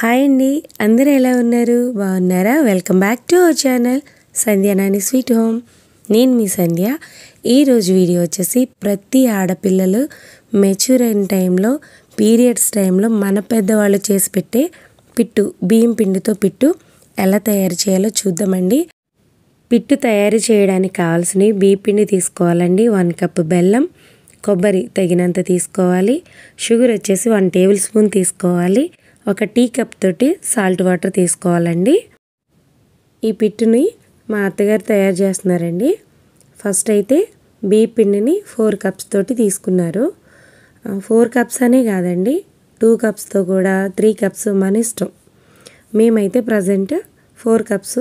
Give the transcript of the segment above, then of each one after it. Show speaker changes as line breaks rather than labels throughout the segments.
hi అండి అందరూ ఎలా ఉన్నారు బాగున్నారా welcome back to our channel Sandhya Nani sweet home నేను మీ సంధ్య ఈరోజు వీడియో వచ్చేసి ప్రతి ఆడపిల్లలు మెచ్యూర్ అయిన టైంలో పీరియడ్స్ టైంలో మన పెద్దవాళ్ళు చేసి పెట్టే పిట్టు బియ్యం పిండితో పిట్టు ఎలా తయారు చేయాలో చూద్దామండి పిట్టు తయారు చేయడానికి కావాల్సినవి బియ్యం పిండి తీసుకోవాలండి వన్ కప్ బెల్లం కొబ్బరి తగినంత తీసుకోవాలి షుగర్ వచ్చేసి వన్ టేబుల్ స్పూన్ తీసుకోవాలి ఒక టీ కప్ తోటి సాల్ట్ వాటర్ తీసుకోవాలండి ఈ పిట్టుని మా అత్తగారు తయారు చేస్తున్నారండి ఫస్ట్ అయితే బీ పిండిని ఫోర్ కప్స్ తోటి తీసుకున్నారు ఫోర్ కప్స్ అనే కాదండి టూ కప్స్తో కూడా త్రీ కప్స్ మన ఇష్టం మేమైతే ప్రజెంట్ ఫోర్ కప్స్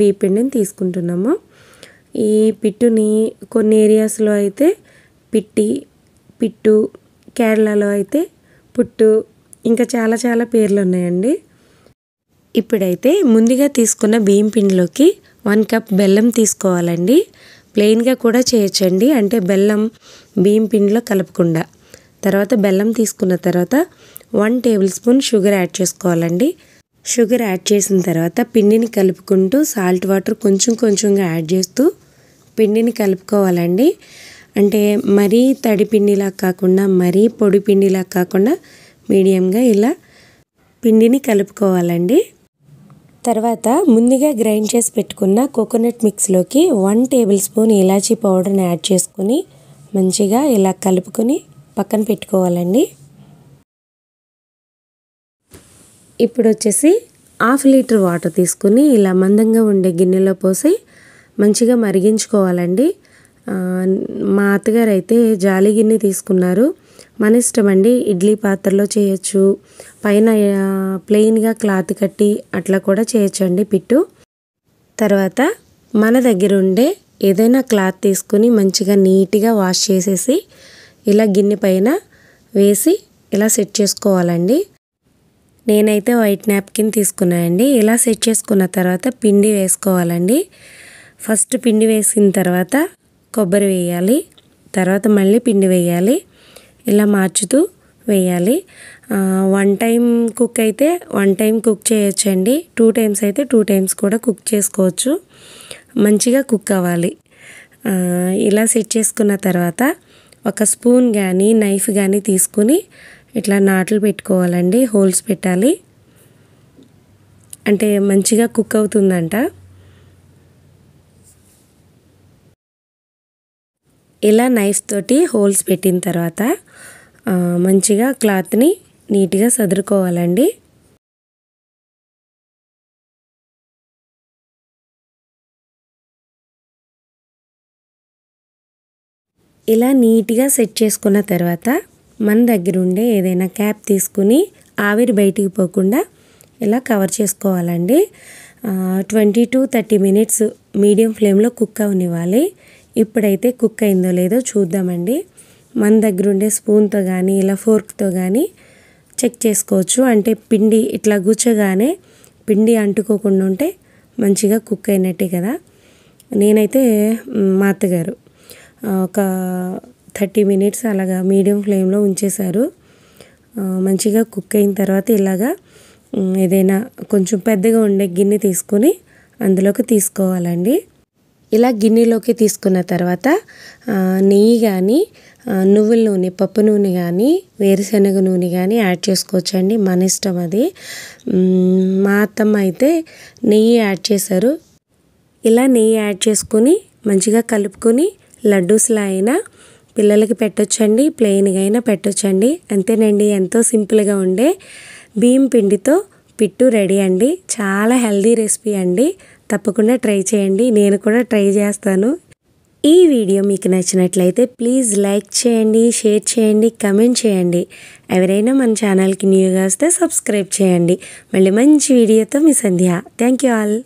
బీ పిండిని తీసుకుంటున్నాము ఈ పిట్టుని కొన్ని ఏరియాస్లో అయితే పిట్టి పిట్టు కేరళలో అయితే పుట్టు ఇంకా చాలా చాలా పేర్లు ఉన్నాయండి ఇప్పుడైతే ముందుగా తీసుకున్న బియ్యం పిండిలోకి వన్ కప్ బెల్లం తీసుకోవాలండి ప్లెయిన్గా కూడా చేయొచ్చండి అంటే బెల్లం బియ్యం పిండిలో కలపకుండా తర్వాత బెల్లం తీసుకున్న తర్వాత one tablespoon sugar add చేసుకోవాలండి షుగర్ యాడ్ చేసిన తర్వాత పిండిని కలుపుకుంటూ సాల్ట్ వాటర్ కొంచెం కొంచెంగా యాడ్ చేస్తూ పిండిని కలుపుకోవాలండి అంటే మరీ తడి పిండిలా కాకుండా మరీ పొడి పిండిలా కాకుండా మీడియంగా ఇలా పిండిని కలుపుకోవాలండి తర్వాత ముందుగా గ్రైండ్ చేసి పెట్టుకున్న కోకోనట్ మిక్స్లోకి వన్ టేబుల్ స్పూన్ ఇలాచీ పౌడర్ని యాడ్ చేసుకుని మంచిగా ఇలా కలుపుకొని పక్కన పెట్టుకోవాలండి ఇప్పుడు వచ్చేసి హాఫ్ లీటర్ వాటర్ తీసుకుని ఇలా మందంగా ఉండే గిన్నెలో పోసి మంచిగా మరిగించుకోవాలండి మా అత్తగారు అయితే జాలి గిన్నె తీసుకున్నారు మన ఇష్టం అండి ఇడ్లీ పాత్రలో చేయొచ్చు పైన ప్లెయిన్గా క్లాత్ కట్టి అట్లా కూడా చేయొచ్చండి పిట్టు తర్వాత మన దగ్గర ఉండే ఏదైనా క్లాత్ తీసుకుని మంచిగా నీట్గా వాష్ చేసేసి ఇలా గిన్నె పైన వేసి ఇలా సెట్ చేసుకోవాలండి నేనైతే వైట్ నాప్కిన్ తీసుకున్నానండి ఇలా సెట్ చేసుకున్న తర్వాత పిండి వేసుకోవాలండి ఫస్ట్ పిండి వేసిన తర్వాత కొబ్బరి వేయాలి తర్వాత మళ్ళీ పిండి వేయాలి ఇలా మార్చుతూ వేయాలి వన్ టైం కుక్ అయితే వన్ టైం కుక్ చేయొచ్చండి టూ టైమ్స్ అయితే టూ టైమ్స్ కూడా కుక్ చేసుకోవచ్చు మంచిగా కుక్ అవ్వాలి ఇలా సెట్ చేసుకున్న తర్వాత ఒక స్పూన్ కానీ నైఫ్ కానీ తీసుకుని ఇట్లా నాట్లు పెట్టుకోవాలండి హోల్స్ పెట్టాలి అంటే మంచిగా కుక్ అవుతుందంట ఇలా నైఫ్ తోటి హోల్స్ పెట్టిన తర్వాత మంచిగా క్లాత్ని నీట్గా సదురుకోవాలండి ఇలా నీట్గా సెట్ చేసుకున్న తర్వాత మన దగ్గర ఉండే ఏదైనా క్యాప్ తీసుకుని ఆవిరి బయటికి పోకుండా ఇలా కవర్ చేసుకోవాలండి twenty to thirty minutes medium ఫ్లేమ్లో కుక్ అవనివ్వాలి ఇప్పుడైతే కుక్ అయిందో లేదో చూద్దామండి మన దగ్గర ఉండే స్పూన్తో కానీ ఇలా ఫోర్క్తో కానీ చెక్ చేసుకోవచ్చు అంటే పిండి ఇట్లా గుచ్చగానే పిండి అంటుకోకుండా ఉంటే మంచిగా కుక్ అయినట్టే కదా నేనైతే మా అత్తగారు ఒక థర్టీ మినిట్స్ అలాగా మీడియం ఫ్లేమ్లో ఉంచేశారు మంచిగా కుక్ అయిన తర్వాత ఇలాగా ఏదైనా కొంచెం పెద్దగా ఉండే గిన్నె తీసుకొని అందులోకి తీసుకోవాలండి ఇలా గిన్నెలోకి తీసుకున్న తర్వాత నెయ్యి కానీ నువ్వుల నూనె పప్పు నూనె కానీ వేరుశనగ నూనె కానీ యాడ్ చేసుకోవచ్చండి మన ఇష్టం అది మా అత్తమ్మ అయితే నెయ్యి యాడ్ చేశారు ఇలా నెయ్యి యాడ్ చేసుకుని మంచిగా కలుపుకొని లడ్డూస్లా అయినా పిల్లలకి పెట్టొచ్చండి ప్లెయిన్గా అయినా పెట్టొచ్చండి అంతేనండి ఎంతో సింపుల్గా ఉండే బియ్యం పిండితో పిట్టు రెడీ అండి చాలా హెల్దీ రెసిపీ అండి తప్పకుండా ట్రై చేయండి నేను కూడా ట్రై చేస్తాను ఈ వీడియో మీకు నచ్చినట్లయితే ప్లీజ్ లైక్ చేయండి షేర్ చేయండి కమెంట్ చేయండి ఎవరైనా మన ఛానల్కి న్యూగా వస్తే సబ్స్క్రైబ్ చేయండి మళ్ళీ మంచి వీడియోతో మీ సంధ్య థ్యాంక్ యూ ఆల్